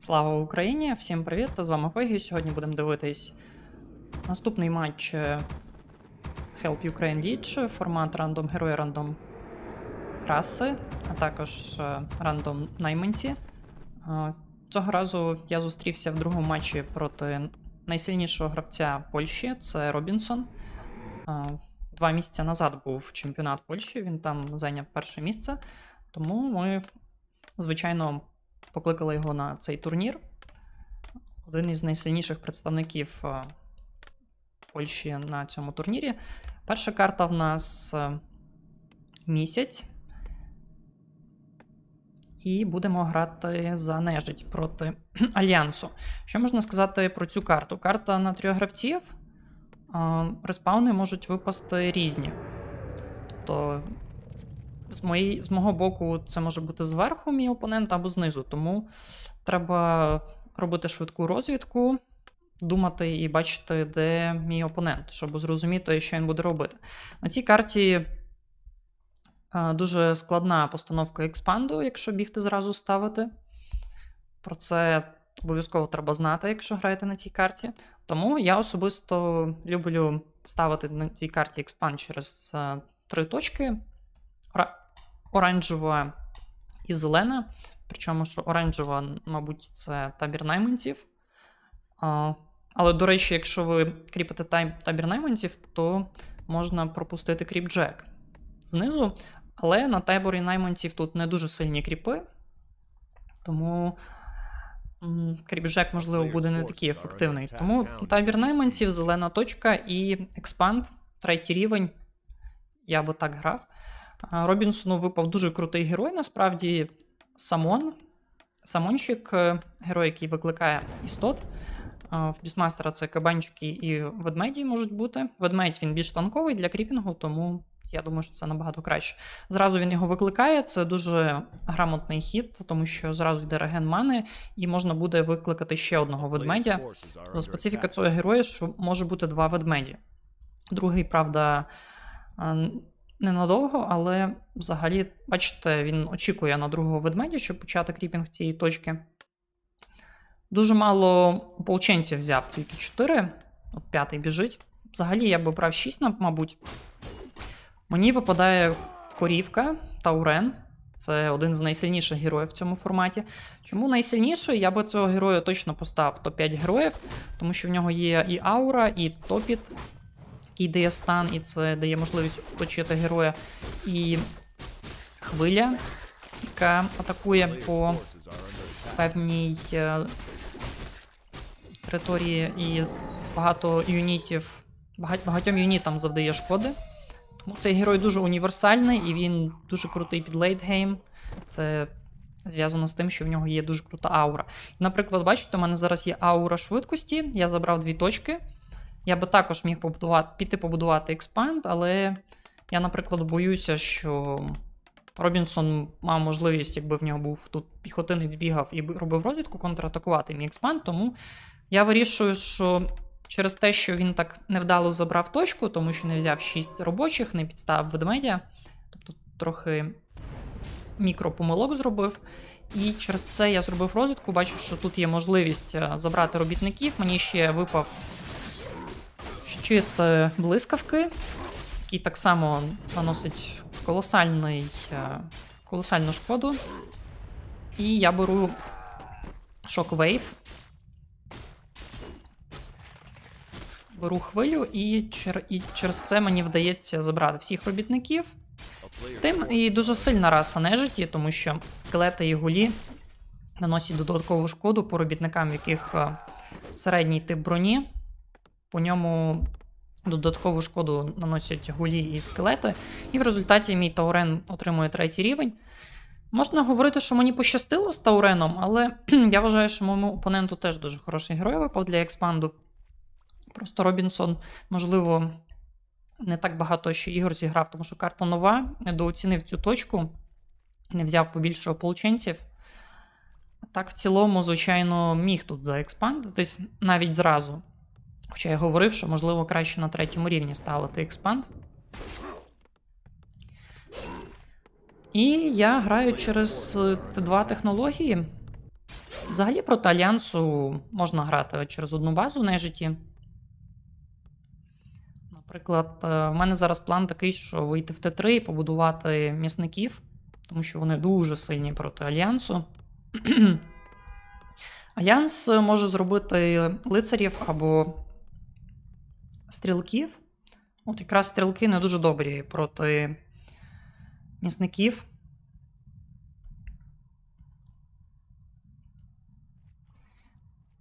Слава Україні! Всім привіт! З вами Фегі. Сьогодні будемо дивитись наступний матч е, Help Ukraine League, формат рандом герої, рандом раси, а також е, рандом найманці. Е, цього разу я зустрівся в другому матчі проти найсильнішого гравця Польщі це Робінсон. Два місяці назад був чемпіонат Польщі, він там зайняв перше місце, тому ми, звичайно покликали його на цей турнір. Один із найсильніших представників е, Польщі на цьому турнірі. Перша карта в нас е, місяць. І будемо грати за нежить проти Альянсу. Що можна сказати про цю карту? Карта на трьох гравців. Е, респауни можуть випасти різні. Тобто з мої, з мого боку, це може бути зверху мій опонент або знизу. Тому треба робити швидку розвідку, думати і бачити, де мій опонент, щоб зрозуміти, що він буде робити. На цій карті. Е, дуже складна постановка експанду, якщо бігти зразу ставити. Про це обов'язково треба знати, якщо граєте на цій карті. Тому я особисто люблю ставити на цій карті експанд через е, три точки оранжева і зелена. Причому, що оранжева, мабуть, це табір найманців. Але, до речі, якщо ви кріпите табір найманців, то можна пропустити кріп Джек знизу. Але на таборі найманців тут не дуже сильні кріпи. Тому кріп Джек, можливо, буде не такий ефективний. Тому табір найманців, зелена точка і експанд, третій рівень. Я би так грав. Робінсону випав дуже крутий герой, насправді Самон. Самонщик, е, герой, який викликає істот. Е, в бісмастера це кабанчики і ведмеді можуть бути. Ведмедь він більш танковий для кріпінгу, тому я думаю, що це набагато краще. Зразу він його викликає. Це дуже грамотний хід, тому що зразу йде реген мани, і можна буде викликати ще одного ведмедя. Специфіка цього героя, що може бути два ведмеді. Другий, правда, е, ненадовго, але взагалі, бачите, він очікує на другого ведмедя, щоб почати кріпінг цієї точки. Дуже мало ополченців взяв, тільки 4. От п'ятий біжить. Взагалі я би брав 6, мабуть. Мені випадає корівка Таурен. Це один з найсильніших героїв в цьому форматі. Чому найсильніший? Я би цього героя точно поставив топ-5 героїв, тому що в нього є і аура, і топіт, який дає стан, і це дає можливість оточити героя. І хвиля, яка атакує по певній е, території і багато юнітів, багатьом юнітам завдає шкоди. Тому цей герой дуже універсальний і він дуже крутий під лейтгейм. Це зв'язано з тим, що в нього є дуже крута аура. Наприклад, бачите, у мене зараз є аура швидкості, я забрав дві точки. Я би також міг побудувати, піти побудувати експанд, але я, наприклад, боюся, що Робінсон мав можливість, якби в нього був тут піхотинець бігав і робив розвідку, контратакувати мій експанд. Тому я вирішую, що через те, що він так невдало забрав точку, тому що не взяв 6 робочих, не підставив ведмедя. Тобто трохи мікропомилок зробив. І через це я зробив розвідку, бачу, що тут є можливість е, забрати робітників. Мені ще випав щит е, блискавки, який так само наносить колосальний, е, колосальну шкоду. І я беру шоквейв. Беру хвилю, і чер... і через це мені вдається забрати всіх робітників. Тим і дуже сильна раса нежиті, тому що скелети і гулі наносять додаткову шкоду по робітникам, в яких е, середній тип броні по ньому додаткову шкоду наносять гулі і скелети, і в результаті мій Таурен отримує третій рівень. Можна говорити, що мені пощастило з Тауреном, але я вважаю, що моєму опоненту теж дуже хороший герой випав для експанду. Просто Робінсон, можливо, не так багато ще ігор зіграв, тому що карта нова, недооцінив цю точку, не взяв побільше ополченців. Так, в цілому, звичайно, міг тут заекспандитись навіть зразу. Хоча я говорив, що, можливо, краще на третьому рівні ставити експанд. І я граю через е, Т2 технології. Взагалі проти Альянсу можна грати через одну базу на житті. Наприклад, е, в мене зараз план такий, що вийти в Т3 і побудувати м'ясників, тому що вони дуже сильні проти Альянсу. Альянс е, може зробити лицарів або стрілків. От якраз стрілки не дуже добрі проти місників.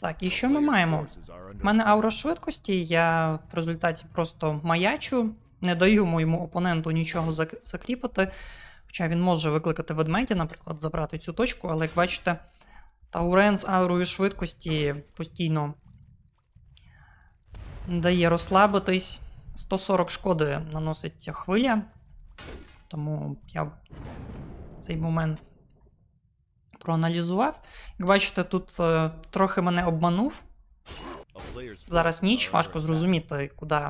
Так, і що ми маємо? У мене аура швидкості, я в результаті просто маячу, не даю моєму опоненту нічого закріпити. Хоча він може викликати ведмедя, наприклад, забрати цю точку, але як бачите, Таурен з аурою швидкості постійно дає розслабитись. 140 шкоди наносить хвиля. Тому я цей момент проаналізував. Як бачите, тут е, трохи мене обманув. Зараз ніч, важко зрозуміти, куди,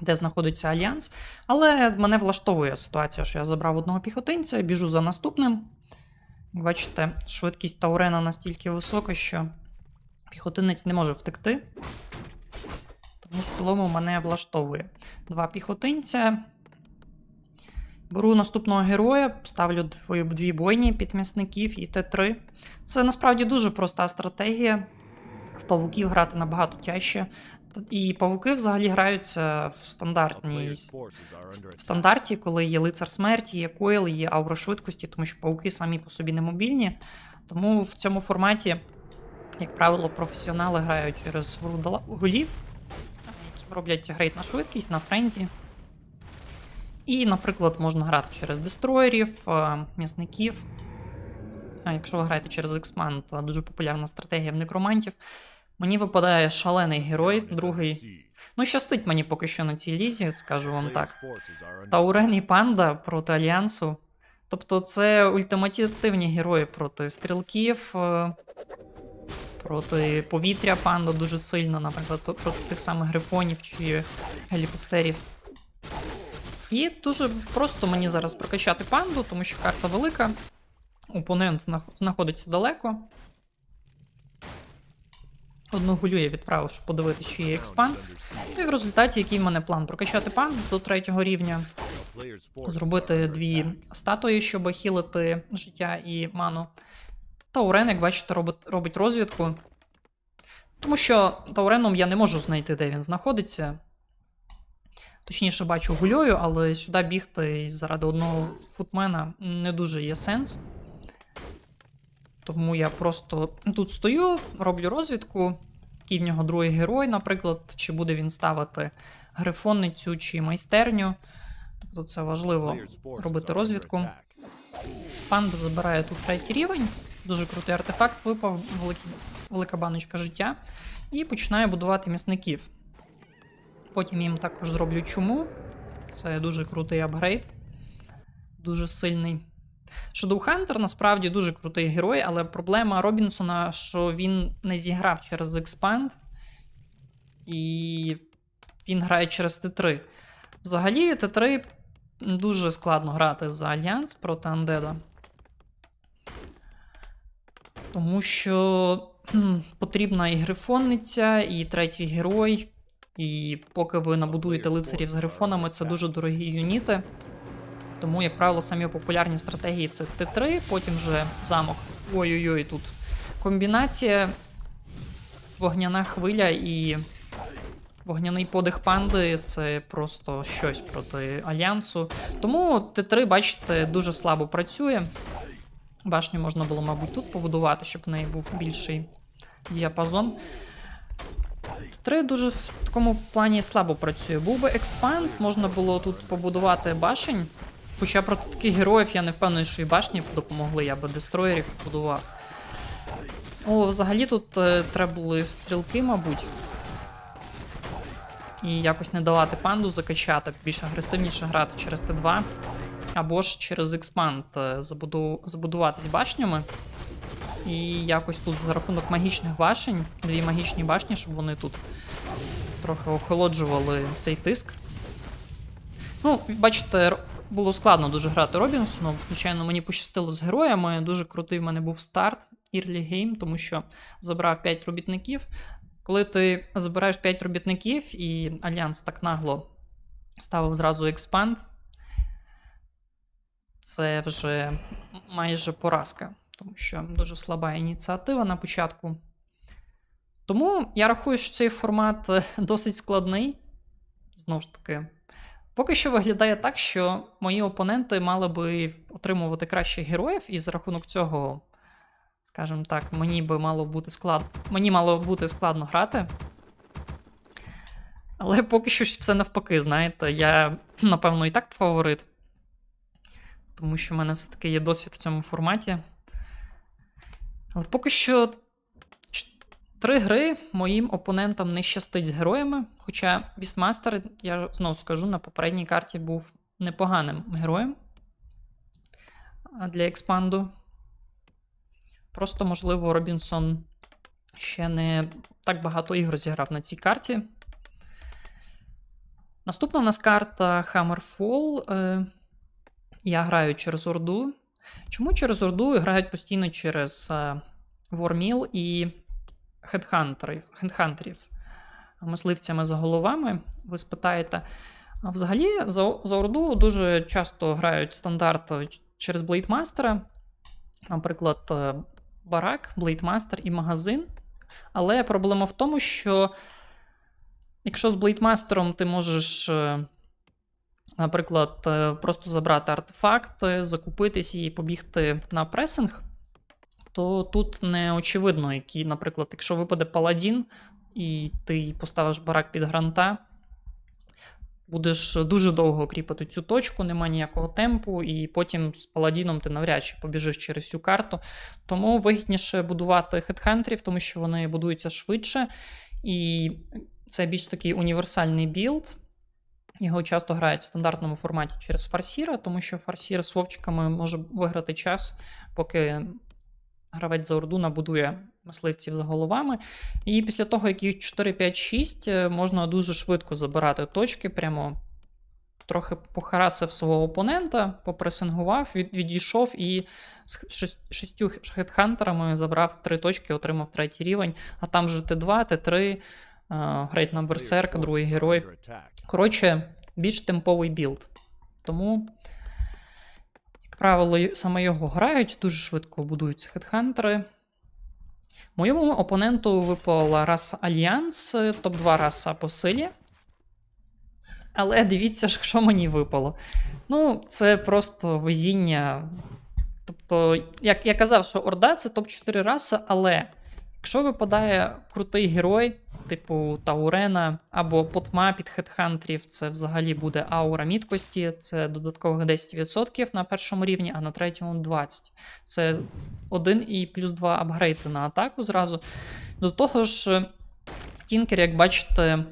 де знаходиться альянс. Але мене влаштовує ситуація, що я забрав одного піхотинця, біжу за наступним. Як бачите, швидкість Таурена настільки висока, що піхотинець не може втекти. Тому в цілому мене влаштовує. Два піхотинця. Беру наступного героя, ставлю дві бойні під м'ясників і Т3. Це насправді дуже проста стратегія. В павуків грати набагато тяжче. І павуки взагалі граються в стандартній в стандарті, коли є лицар смерті, є койл, є аура швидкості, тому що павуки самі по собі не мобільні. Тому в цьому форматі, як правило, професіонали грають через голів роблять грейд на швидкість, на френзі. І, наприклад, можна грати через дестроєрів, е, м'ясників. Якщо ви граєте через x Ексман, то дуже популярна стратегія в некромантів. Мені випадає шалений герой, другий. Ну, щастить мені поки що на цій лізі, скажу вам так. Таурен і панда проти Альянсу. Тобто, це ультимативні герої проти стрілків, е, проти повітря панда дуже сильно, наприклад, проти тих самих грифонів чи гелікоптерів. І дуже просто мені зараз прокачати панду, тому що карта велика. Опонент знаходиться далеко. Одну гулю я відправив, щоб подивитися, чи є експанд. І в результаті, який в мене план прокачати панду до третього рівня, зробити дві статуї, щоб хілити життя і ману. Таурен, як бачите, робить, робить розвідку. Тому що Тауреном я не можу знайти, де він знаходиться. Точніше, бачу гульою, але сюди бігти заради одного футмена не дуже є сенс. Тому я просто тут стою, роблю розвідку. Який в нього другий герой, наприклад, чи буде він ставити грифонницю чи майстерню. Тобто це важливо робити розвідку. Панда забирає тут третій рівень. Дуже крутий артефакт, випав великий, велика баночка життя. І починаю будувати місників. Потім їм також зроблю чуму. Це дуже крутий апгрейд. Дуже сильний. Shadowhunter насправді дуже крутий герой, але проблема Робінсона, що він не зіграв через Expand. І він грає через Т3. Взагалі, Т3 дуже складно грати за Альянс проти Андеда тому що потрібна і грифонниця, і третій герой. І поки ви набудуєте лицарів з грифонами, це дуже дорогі юніти. Тому, як правило, самі популярні стратегії це Т3, потім вже замок. Ой-ой-ой, тут комбінація вогняна хвиля і вогняний подих панди це просто щось проти альянсу. Тому Т3, бачите, дуже слабо працює. Башню можна було, мабуть, тут побудувати, щоб в неї був більший діапазон. Три дуже в такому плані слабо працює. Був би експанд, можна було тут побудувати башень. Хоча проти таких героїв я не впевнений, що і башні допомогли, я би дестроєрів побудував. О, взагалі тут е, треба були стрілки, мабуть. І якось не давати панду закачати, більш агресивніше грати через Т2 або ж через експанд забуду... забудуватись башнями. І якось тут за рахунок магічних башень, дві магічні башні, щоб вони тут трохи охолоджували цей тиск. Ну, бачите, було складно дуже грати Робінсоном. Звичайно, мені пощастило з героями. Дуже крутий в мене був старт Ірлі Гейм, тому що забрав 5 робітників. Коли ти забираєш 5 робітників і Альянс так нагло ставив зразу експанд, це вже майже поразка, тому що дуже слаба ініціатива на початку. Тому я рахую, що цей формат е, досить складний. Знову ж таки, поки що виглядає так, що мої опоненти мали би отримувати кращих героїв, і за рахунок цього, скажімо так, мені би мало бути склад... мені мало бути складно грати. Але поки що це навпаки, знаєте, я, напевно, і так фаворит тому що в мене все таки є досвід в цьому форматі. Але поки що три гри моїм опонентам не щастить з героями. Хоча Вістмастер, я знову скажу, на попередній карті був непоганим героєм для експанду. Просто, можливо, Робінсон ще не так багато ігор зіграв на цій карті. Наступна у нас карта Hammerfall. Е, я граю через Орду. Чому через Орду грають постійно через Ворміл е, і хедхантерів, хедхантерів, мисливцями за головами? Ви спитаєте. А взагалі, за, за Орду дуже часто грають стандарт через Блейдмастера, наприклад, е, барак, Блейдмастер і магазин. Але проблема в тому, що якщо з Блейдмастером ти можеш е, Наприклад, е, просто забрати артефакти, е, закупитись і побігти на пресинг, то тут не очевидно, які, наприклад, якщо випаде паладін і ти поставиш барак під гранта, будеш дуже довго кріпати цю точку, нема ніякого темпу, і потім з паладіном ти навряд чи побіжиш через цю карту. Тому вигідніше будувати хедхантерів, тому що вони будуються швидше, і це більш такий універсальний білд. Його часто грають в стандартному форматі через фарсіра, тому що фарсір з вовчиками може виграти час, поки гравець за орду набудує мисливців за головами. І після того, як їх 4, 5, 6, можна дуже швидко забирати точки, прямо трохи похарасив свого опонента, попресингував, від, відійшов і з шістю хедхантерами забрав три точки, отримав третій рівень, а там вже Т2, Т3. Грейт Number Berserk, другий герой. Коротше, більш темповий білд. Тому, як правило, саме його грають, дуже швидко будуються хедхантери. Моєму опоненту випала раса Альянс, е, топ-2 раса по силі. Але дивіться, що мені випало. Ну, це просто везіння. Тобто, як я казав, що Орда це топ-4 раса, але Якщо випадає крутий герой, типу Таурена або Потма під хедхантрів, це взагалі буде аура міткості, це додаткових 10% на першому рівні, а на третьому 20%. Це 1 і плюс 2 апгрейди на атаку зразу. До того ж, е, Тінкер, як бачите,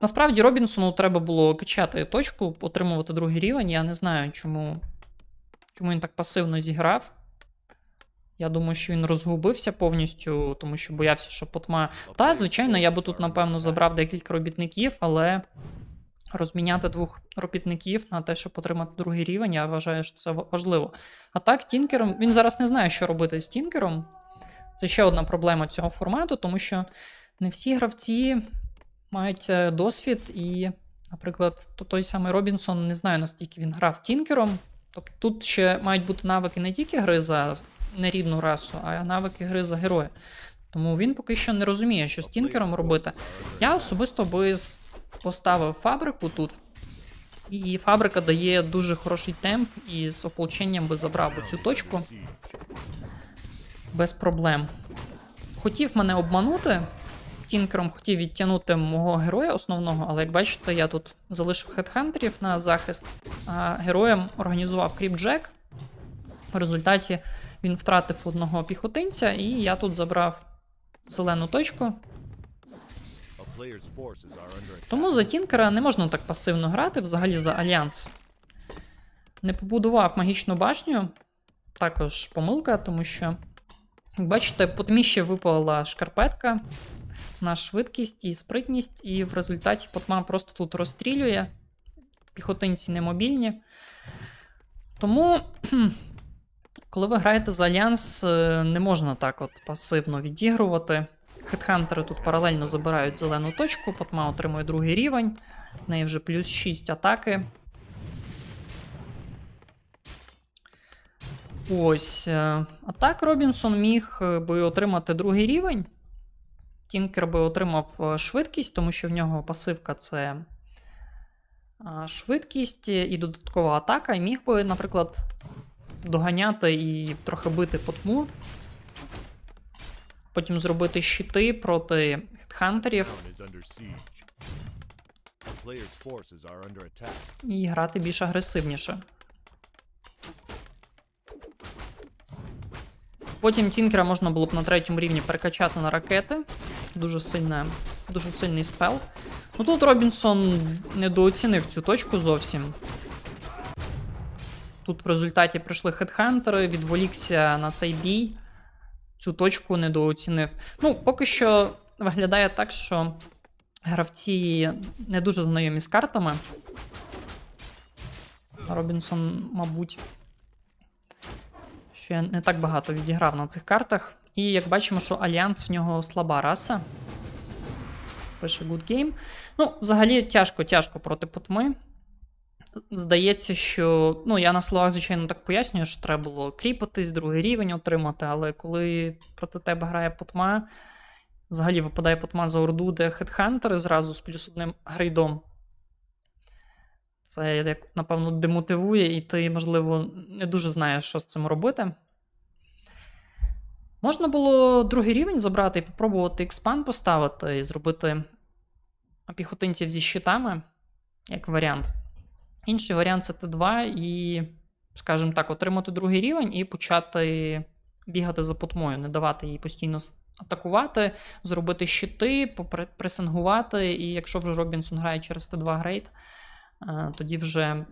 насправді Робінсону треба було качати точку, отримувати другий рівень. Я не знаю, чому, чому він так пасивно зіграв. Я думаю, що він розгубився повністю, тому що боявся, що потма. Та, звичайно, я би тут, напевно, забрав декілька робітників, але розміняти двох робітників на те, щоб отримати другий рівень, я вважаю, що це важливо. А так, Тінкером він зараз не знає, що робити з Тінкером. Це ще одна проблема цього формату, тому що не всі гравці мають е, досвід, і, наприклад, той самий Робінсон не знаю, наскільки він грав Тінкером. Тобто тут ще мають бути навики не тільки гри за не рідну расу, а навики гри за героя. Тому він поки що не розуміє, що з тобто Тінкером робити. Я особисто би поставив фабрику тут. І фабрика дає дуже хороший темп, і з ополченням би забрав би цю точку без проблем. Хотів мене обманути. Тінкером хотів відтягнути мого героя основного, але як бачите, я тут залишив хедхентерів на захист, а героєм організував кріп Джек. В результаті він втратив одного піхотинця, і я тут забрав зелену точку. Тому за Тінкера не можна так пасивно грати взагалі за альянс. Не побудував магічну башню. Також помилка, тому що, як бачите, потміще випала шкарпетка на швидкість і спритність, і в результаті потма просто тут розстрілює. Піхотинці немобільні. Тому. Коли ви граєте за Альянс, е, не можна так от пасивно відігрувати. Хедхантери тут паралельно забирають зелену точку, Потма отримує другий рівень. В неї вже плюс 6 атаки. Ось. Е, а так Робінсон міг е, би отримати другий рівень. Тінкер би отримав швидкість, тому що в нього пасивка це швидкість і додаткова атака. І міг би, наприклад, доганяти і трохи бити по тму. Потім зробити щити проти хедхантерів. І грати більш агресивніше. Потім Тінкера можна було б на третьому рівні перекачати на ракети. Дуже сильне, дуже сильний спел. Ну тут Робінсон недооцінив цю точку зовсім. Тут в результаті прийшли хедхантери, відволікся на цей бій, цю точку недооцінив. Ну, поки що виглядає так, що гравці не дуже знайомі з картами. Робінсон, мабуть, ще не так багато відіграв на цих картах. І як бачимо, що Альянс в нього слаба раса. Пише Good Game. Ну, взагалі тяжко-тяжко проти потми. Здається, що ну я на словах, звичайно, так пояснюю, що треба було кріпатись, другий рівень отримати, але коли проти тебе грає потма, взагалі випадає потма за Орду, де хедхантери зразу з плюс одним грейдом, це як, напевно, демотивує, і ти, можливо, не дуже знаєш, що з цим робити. Можна було другий рівень забрати і попробувати експан поставити і зробити піхотинців зі щитами як варіант. Інший варіант це Т2 і, скажімо так, отримати другий рівень і почати бігати за потмою, не давати їй постійно атакувати, зробити щити, пресингувати. І якщо вже Робінсон грає через Т2 грейд, е, тоді вже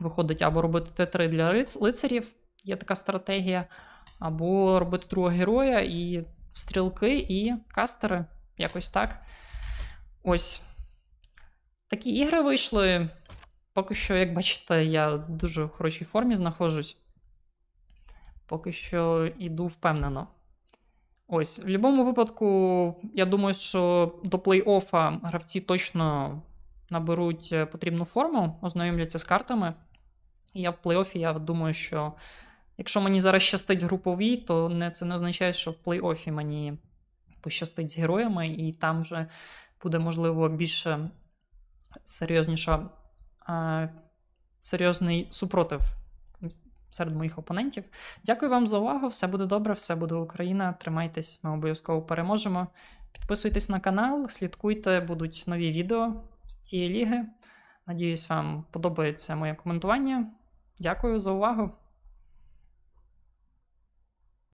виходить або робити Т3 для лицарів, є така стратегія, або робити другого героя і стрілки, і кастери. Якось так. Ось. Такі ігри вийшли. Поки що, як бачите, я в дуже хорошій формі знаходжусь. Поки що йду впевнено. Ось, в будь-якому випадку, я думаю, що до плей-оффа гравці точно наберуть е, потрібну форму, ознайомляться з картами. І я в плей-оффі, я думаю, що якщо мені зараз щастить групові, то не, це не означає, що в плей-оффі мені пощастить з героями, і там вже буде, можливо, більше серйозніша серйозний супротив серед моїх опонентів. Дякую вам за увагу. Все буде добре, все буде Україна. Тримайтесь, ми обов'язково переможемо. Підписуйтесь на канал, слідкуйте, будуть нові відео з цієї ліги. Надіюсь, вам подобається моє коментування. Дякую за увагу!